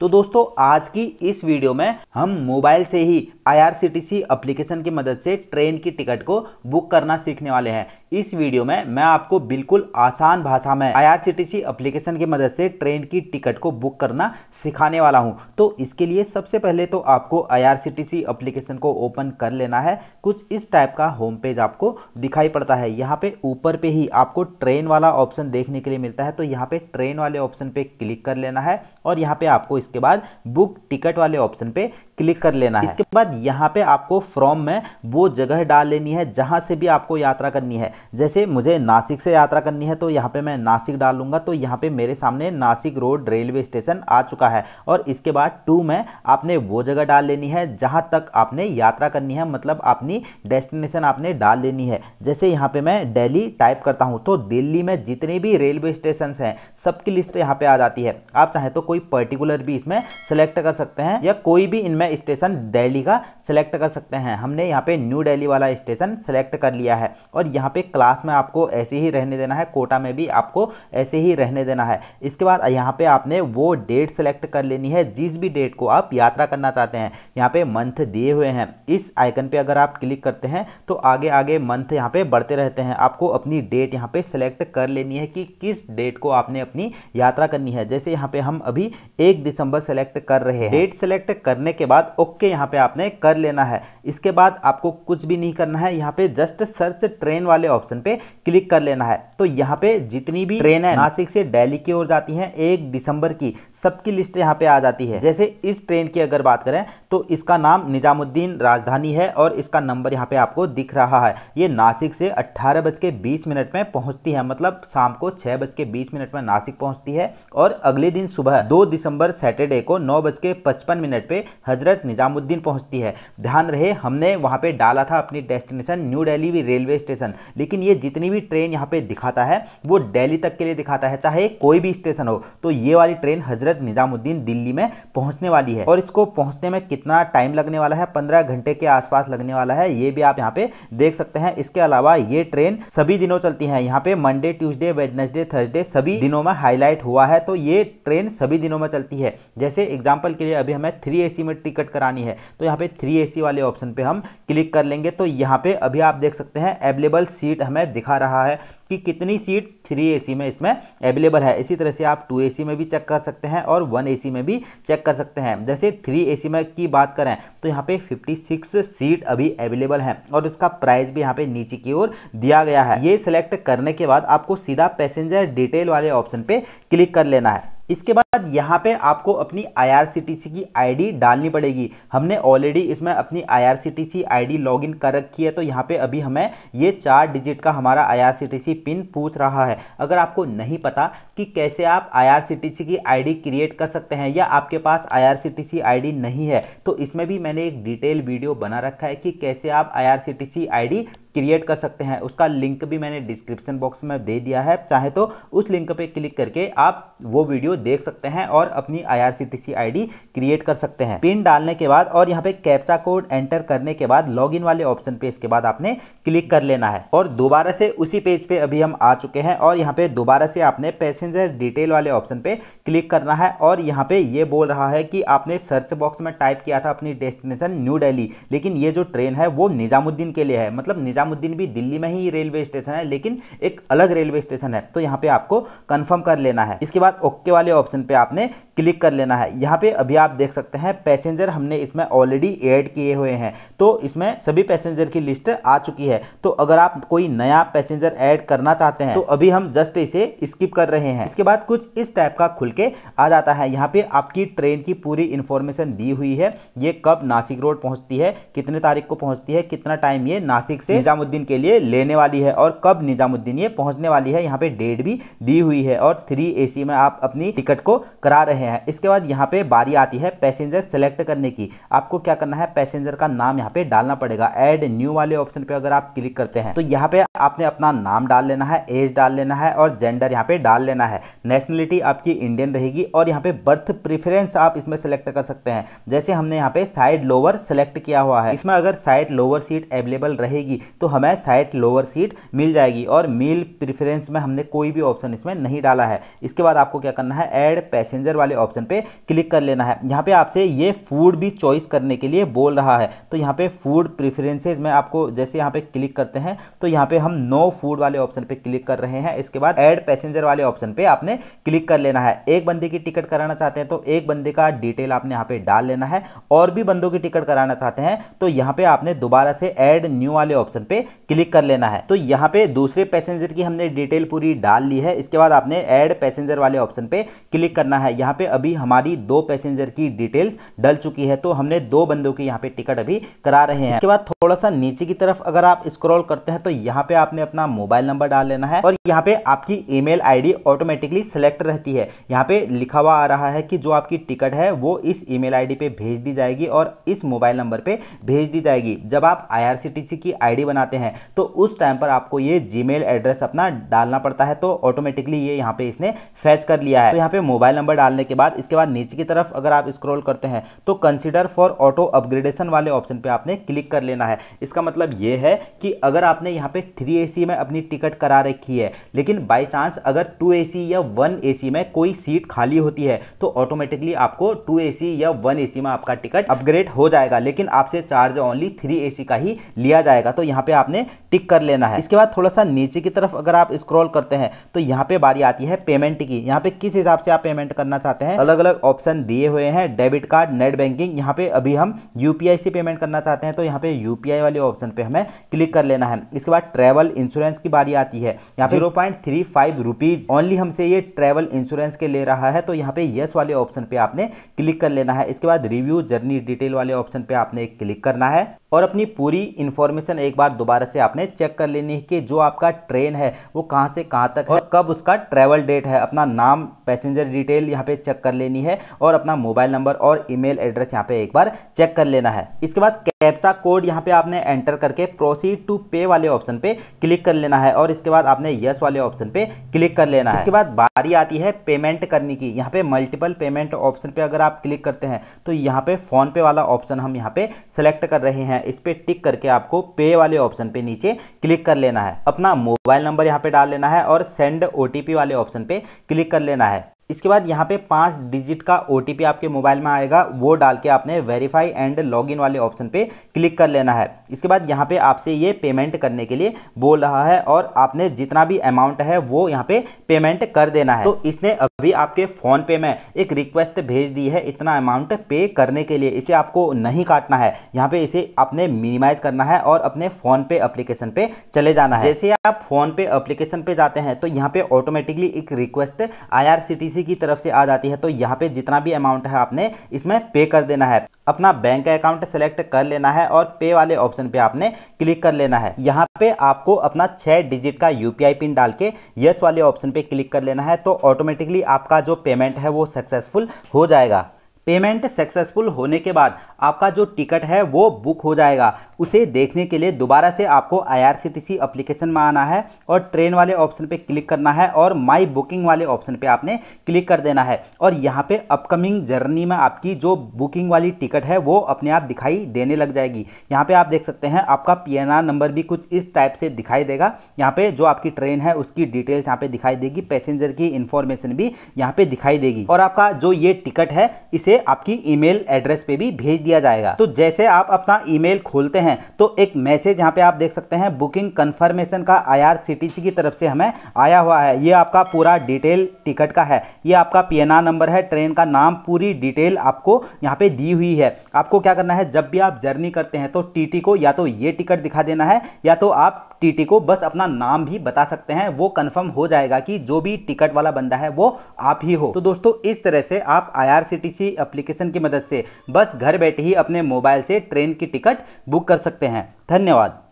तो दोस्तों आज की इस वीडियो में हम मोबाइल से ही आईआरसीटीसी एप्लीकेशन की मदद से ट्रेन की टिकट को बुक करना सीखने वाले हैं इस वीडियो में मैं आपको बिल्कुल आसान भाषा में आईआरसीटीसी एप्लीकेशन की मदद से ट्रेन की टिकट को बुक करना सिखाने वाला हूं तो इसके लिए सबसे पहले तो आपको आईआरसीटीसी एप्लीकेशन को ओपन कर लेना है कुछ इस टाइप का होम पेज आपको दिखाई पड़ता है यहाँ पे ऊपर पे ही आपको ट्रेन वाला ऑप्शन देखने के लिए मिलता है तो यहाँ पे ट्रेन वाले ऑप्शन पे क्लिक कर लेना है और यहाँ पे आपको इस उसके बाद बुक टिकट वाले ऑप्शन पे क्लिक कर लेना है इसके बाद यहाँ पे आपको फ्रॉम में वो जगह डाल लेनी है जहाँ से भी आपको यात्रा करनी है जैसे मुझे नासिक से यात्रा करनी है तो यहाँ पे मैं नासिक डाल लूँगा तो यहाँ पे मेरे सामने नासिक रोड रेलवे स्टेशन आ चुका है और इसके बाद टू में आपने वो जगह डाल लेनी है जहाँ तक आपने यात्रा करनी है मतलब अपनी डेस्टिनेशन आपने डाल लेनी है जैसे यहाँ पर मैं डेली टाइप करता हूँ तो दिल्ली में जितने भी रेलवे स्टेशन हैं सबकी लिस्ट यहाँ पे आ जाती है आप चाहें तो कोई पर्टिकुलर भी इसमें सेलेक्ट कर सकते हैं या कोई भी इनमें स्टेशन दिल्ली का सिलेक्ट कर सकते हैं हमने यहाँ पे न्यू दिल्ली वाला स्टेशन सेलेक्ट कर लिया है और यहाँ पे क्लास में आपको ऐसे ही रहने देना है कोटा में भी आपको ऐसे ही रहने देना है इसके बाद यहाँ पे आपने वो डेट सेलेक्ट कर लेनी है जिस भी डेट को आप यात्रा करना चाहते हैं यहाँ पे मंथ दिए हुए हैं इस आइकन पर अगर आप क्लिक करते हैं तो आगे आगे मंथ यहाँ पे बढ़ते रहते हैं आपको अपनी डेट यहाँ पे सेलेक्ट कर लेनी है कि किस डेट को आपने अपनी यात्रा करनी है जैसे यहाँ पे हम अभी एक दिसंबर सेलेक्ट कर रहे हैं डेट सेलेक्ट करने के बाद बाद ओके यहाँ पे आपने कर लेना है इसके बाद आपको कुछ भी नहीं करना है यहाँ पे जस्ट सर्च ट्रेन वाले ऑप्शन पे क्लिक कर लेना है तो यहाँ पे जितनी भी ट्रेन है नासिक से दिल्ली की ओर जाती है एक दिसंबर की सबकी लिस्ट यहाँ पे आ जाती है जैसे इस ट्रेन की अगर बात करें तो इसका नाम निजामुद्दीन राजधानी है और इसका नंबर यहाँ पे आपको दिख रहा है ये नासिक से अट्ठारह बज के बीस मिनट में पहुँचती है मतलब शाम को छः बज के बीस मिनट में नासिक पहुँचती है और अगले दिन सुबह दो दिसंबर सैटरडे को नौ बज के पचपन मिनट पर हजरत निजामुद्दीन पहुँचती है ध्यान रहे हमने वहाँ पर डाला था अपनी डेस्टिनेशन न्यू डेली भी रेलवे स्टेशन लेकिन ये जितनी भी ट्रेन यहाँ पर दिखाता है वो डेली तक के लिए दिखाता है चाहे कोई भी स्टेशन हो तो ये वाली ट्रेन हजरत हजरत निज़ामुद्दीन दिल्ली में पहुंचने वाली है और इसको पहुंचने में कितना टाइम लगने वाला है पंद्रह घंटे के आसपास लगने वाला है ये भी आप यहाँ पे देख सकते हैं इसके अलावा ये ट्रेन सभी दिनों चलती है यहाँ पे मंडे ट्यूजडे वेडनेसडे थर्सडे सभी दिनों में हाईलाइट हुआ है तो ये ट्रेन सभी दिनों में चलती है जैसे एग्जाम्पल के लिए अभी हमें थ्री ए में टिकट करानी है तो यहाँ पे थ्री ए वाले ऑप्शन पे हम क्लिक कर लेंगे तो यहाँ पे अभी आप देख सकते हैं अवेलेबल सीट हमें दिखा रहा है कि कितनी सीट थ्री एसी में इसमें अवेलेबल है इसी तरह से आप टू एसी में भी चेक कर सकते हैं और वन एसी में भी चेक कर सकते हैं जैसे थ्री एसी में की बात करें तो यहाँ पे 56 सीट अभी अवेलेबल है और इसका प्राइस भी यहाँ पे नीचे की ओर दिया गया है ये सिलेक्ट करने के बाद आपको सीधा पैसेंजर डिटेल वाले ऑप्शन पे क्लिक कर लेना है इसके बाद बाद यहाँ पे आपको अपनी आईआरसीटीसी की आईडी डालनी पड़ेगी हमने ऑलरेडी इसमें अपनी आईआरसीटीसी आईडी लॉगिन कर रखी है तो यहाँ पे अभी हमें ये चार डिजिट का हमारा आईआरसीटीसी पिन पूछ रहा है अगर आपको नहीं पता कि कैसे आप आईआरसीटीसी की आईडी क्रिएट कर सकते हैं या आपके पास आई आईडी नहीं है तो इसमें भी मैंने एक डिटेल वीडियो बना रखा है कि कैसे आप आई आईडी क्रिएट कर सकते हैं उसका लिंक भी मैंने डिस्क्रिप्शन बॉक्स में दे दिया है चाहे तो उस लिंक पे क्लिक करके आप वो वीडियो देख सकते सकते हैं और अपनी आईआरसीटीसी आईडी क्रिएट कर सकते हैं पिन डालने के बाद और यहाँ पे कैप्चा कोड एंटर करने के बाद लॉगिन वाले ऑप्शन पे इसके बाद आपने क्लिक कर लेना है और दोबारा से उसी पेज पे अभी हम आ चुके हैं और यहाँ पे दोबारा से आपने पैसेंजर डिटेल वाले ऑप्शन पे क्लिक करना है और यहाँ पे ये बोल रहा है कि आपने सर्च बॉक्स में टाइप किया था अपनी डेस्टिनेशन न्यू दिल्ली लेकिन ये जो ट्रेन है वो निजामुद्दीन के लिए है मतलब निजामुद्दीन भी दिल्ली में ही रेलवे स्टेशन है लेकिन एक अलग रेलवे स्टेशन है तो यहाँ पे आपको कंफर्म कर लेना है इसके बाद ओके वाले ऑप्शन पे आपने क्लिक कर लेना है यहाँ पे अभी आप देख सकते हैं पैसेंजर हमने इसमें ऑलरेडी ऐड किए हुए हैं तो इसमें सभी पैसेंजर की लिस्ट आ चुकी है तो अगर आप कोई नया पैसेंजर ऐड करना चाहते हैं तो अभी हम जस्ट इसे स्किप कर रहे हैं इसके बाद कुछ इस टाइप का खुल के आ जाता है यहाँ पे आपकी ट्रेन की पूरी इन्फॉर्मेशन दी हुई है ये कब नासिक रोड पहुँचती है कितने तारीख को पहुँचती है कितना टाइम ये नासिक से निजामुद्दीन के लिए लेने वाली है और कब निजामुद्दीन ये पहुँचने वाली है यहाँ पे डेट भी दी हुई है और थ्री ए में आप अपनी टिकट को करा रहे हैं इसके बाद यहाँ पे बारी आती है पैसेंजर सेलेक्ट करने की आपको क्या करना है पैसेंजर का नाम यहाँ पे डालना पड़ेगा एड न्यू वाले ऑप्शन पे अगर आप क्लिक करते हैं तो यहाँ पे आपने अपना नाम डाल लेना है एज डाल लेना है और जेंडर यहाँ पे डाल लेना है नेशनलिटी आपकी इंडियन रहेगी और यहाँ पे बर्थ प्रिफरेंस आप इसमें सेलेक्ट कर सकते हैं जैसे हमने यहाँ पे साइड लोअर सेलेक्ट किया हुआ है इसमें अगर साइड लोअर सीट अवेलेबल रहेगी तो हमें साइड लोअर सीट मिल जाएगी और मेल प्रिफरेंस में हमने कोई भी ऑप्शन इसमें नहीं डाला है इसके बाद आपको क्या करना है एड पैसेंजर वाले ऑप्शन पे क्लिक कर लेना है यहाँ पे आपसे ये फूड भी चॉइस करने के लिए बोल रहा है तो यहाँ पे फूड प्रेफरेंसेज में आपको जैसे यहाँ पे क्लिक करते हैं तो यहाँ पे हम नो फूड वाले ऑप्शन पे क्लिक कर रहे हैं इसके बाद एड पैसेंजर वाले ऑप्शन पे आपने क्लिक कर लेना है एक बंदे की टिकट कराना चाहते हैं तो एक बंदे का डिटेल आपने यहाँ पे डाल लेना है और भी बंदों की टिकट कराना चाहते हैं तो यहाँ पे आपने दोबारा से एड न्यू वाले ऑप्शन पे क्लिक कर लेना है तो यहाँ पे दूसरे पैसेंजर की हमने डिटेल पूरी डाल ली है इसके बाद आपने एड पैसेंजर वाले ऑप्शन पे क्लिक करना है यहाँ पे अभी हमारी दो पैसेंजर की डिटेल्स डल चुकी है तो हमने दो बंदों की यहाँ पे टिकट अभी करा रहे हैं इसके बाद थोड़ा सा नीचे की तरफ अगर आप स्क्रॉल करते हैं तो यहाँ पे आपने अपना मोबाइल नंबर डाल लेना है और यहाँ पे आपकी ई मेल ऑटोमेटिकली सिलेक्ट रहती है यहाँ पे लिखा हुआ आ रहा है कि जो आपकी टिकट है वो इस ईमेल मेल पे भेज दी जाएगी और इस मोबाइल नंबर पर भेज दी जाएगी जब आप आई की आई बनाते हैं तो उस टाइम पर आपको ये जी एड्रेस अपना डालना पड़ता है तो ऑटोमेटिकली ये यहाँ पे इसने फैच कर लिया है तो यहाँ पे मोबाइल मोबाइल नंबर डालने के बाद इसके बाद नीचे की तरफ अगर आप स्क्रॉल करते हैं तो कंसिडर फॉर ऑटो अपग्रेडेशन वाले ऑप्शन पे आपने क्लिक कर लेना है इसका मतलब ये है कि अगर आपने यहाँ पे थ्री ए में अपनी टिकट करा रखी है लेकिन बाई चांस अगर टू ए या वन ए में कोई सीट खाली होती है तो ऑटोमेटिकली आपको टू ए या वन ए में आपका टिकट अपग्रेड हो जाएगा लेकिन आपसे चार्ज ओनली थ्री ए का ही लिया जाएगा तो यहाँ पे आपने टिक कर लेना है इसके बाद थोड़ा सा नीचे की तरफ अगर आप स्क्रॉल करते हैं तो यहाँ पे बारी आती है पेमेंट की यहाँ पे किस हिसाब से आप पेमेंट पेमेंट करना चाहते हैं अलग अलग ऑप्शन दिए हुए हैं डेबिट कार्ड नेट बैंकिंग यहाँ पे अभी हम यूपीआई से पेमेंट करना चाहते हैं तो यहाँ पे यूपीआई वाले ऑप्शन पे हमें क्लिक कर लेना है इसके बाद ट्रैवल इंश्योरेंस की बारी आती है यहाँ पे zero point three five rupees only हमसे ये ट्रैवल इंश्योरेंस के ले रहा है तो यहाँ पे येस वाले ऑप्शन पे आपने क्लिक कर लेना है इसके बाद रिव्यू जर्नी डिटेल वाले ऑप्शन पे आपने क्लिक करना है और अपनी पूरी इन्फॉर्मेशन एक बार दोबारा से आपने चेक कर लेनी है कि जो आपका ट्रेन है वो कहाँ से कहाँ तक और कब उसका ट्रैवल डेट है अपना नाम पैसेंजर डिटेल यहाँ पे चेक कर लेनी है और अपना मोबाइल नंबर और ईमेल एड्रेस यहाँ पे एक बार चेक कर लेना है इसके बाद कैप्चा कोड यहाँ पे आपने एंटर करके प्रोसीड टू पे वाले ऑप्शन पे क्लिक कर लेना है और इसके बाद आपने यस वाले ऑप्शन पे क्लिक कर लेना है इसके बाद बारी आती है पेमेंट करने की यहाँ पे मल्टीपल पेमेंट ऑप्शन पे अगर आप क्लिक करते हैं तो यहाँ पे फोन पे वाला ऑप्शन हम यहाँ पे सेलेक्ट कर रहे हैं इस पर टिक करके आपको पे वाले ऑप्शन पे नीचे क्लिक कर लेना है अपना मोबाइल नंबर यहाँ पे डाल लेना है और सेंड ओ वाले ऑप्शन पे क्लिक कर लेना है इसके बाद यहाँ पे पाँच डिजिट का ओ आपके मोबाइल में आएगा वो डाल के आपने वेरीफाई एंड लॉगिन वाले ऑप्शन पे क्लिक कर लेना है इसके बाद यहाँ पे आपसे ये पेमेंट करने के लिए बोल रहा है और आपने जितना भी अमाउंट है वो यहाँ पे पेमेंट कर देना है तो इसने अभी आपके फ़ोन पे में एक रिक्वेस्ट भेज दी है इतना अमाउंट पे करने के लिए इसे आपको नहीं काटना है यहाँ पे इसे आपने मिनिमाइज करना है और अपने फ़ोन पे अप्लीकेशन पे चले जाना है जैसे आप फ़ोन पे अप्लीकेशन पे जाते हैं तो यहाँ पे ऑटोमेटिकली एक रिक्वेस्ट आई किसी की तरफ से आ जाती है तो यहाँ पे जितना भी अमाउंट है आपने इसमें पे कर देना है अपना बैंक अकाउंट सेलेक्ट कर लेना है और पे वाले ऑप्शन पे आपने क्लिक कर लेना है यहाँ पे आपको अपना छः डिजिट का यूपीआई पिन डाल के यस वाले ऑप्शन पे क्लिक कर लेना है तो ऑटोमेटिकली आपका जो पेमेंट है वो सक्सेसफुल हो जाएगा पेमेंट सक्सेसफुल होने के बाद आपका जो टिकट है वो बुक हो जाएगा उसे देखने के लिए दोबारा से आपको आईआरसीटीसी एप्लीकेशन में आना है और ट्रेन वाले ऑप्शन पे क्लिक करना है और माई बुकिंग वाले ऑप्शन पे आपने क्लिक कर देना है और यहाँ पे अपकमिंग जर्नी में आपकी जो बुकिंग वाली टिकट है वो अपने आप दिखाई देने लग जाएगी यहाँ पे आप देख सकते हैं आपका पी नंबर भी कुछ इस टाइप से दिखाई देगा यहाँ पे जो आपकी ट्रेन है उसकी डिटेल्स यहाँ पे दिखाई देगी पैसेंजर की इन्फॉर्मेशन भी यहाँ पे दिखाई देगी और आपका जो ये टिकट है इसे आपकी ईमेल एड्रेस पे भी भेज किया जाएगा तो जैसे आप अपना ईमेल खोलते हैं तो एक मैसेज यहाँ पे आप देख सकते हैं बुकिंग कन्फर्मेशन का आई की तरफ से हमें आया हुआ है ये आपका पूरा डिटेल टिकट का है ये आपका पी नंबर है ट्रेन का नाम पूरी डिटेल आपको यहाँ पे दी हुई है आपको क्या करना है जब भी आप जर्नी करते हैं तो टीटी को या तो ये टिकट दिखा देना है या तो आप टीटी को बस अपना नाम भी बता सकते हैं वो कंफर्म हो जाएगा कि जो भी टिकट वाला बंदा है वो आप ही हो तो दोस्तों इस तरह से आप आई एप्लीकेशन की मदद से बस घर बैठे ही अपने मोबाइल से ट्रेन की टिकट बुक कर सकते हैं धन्यवाद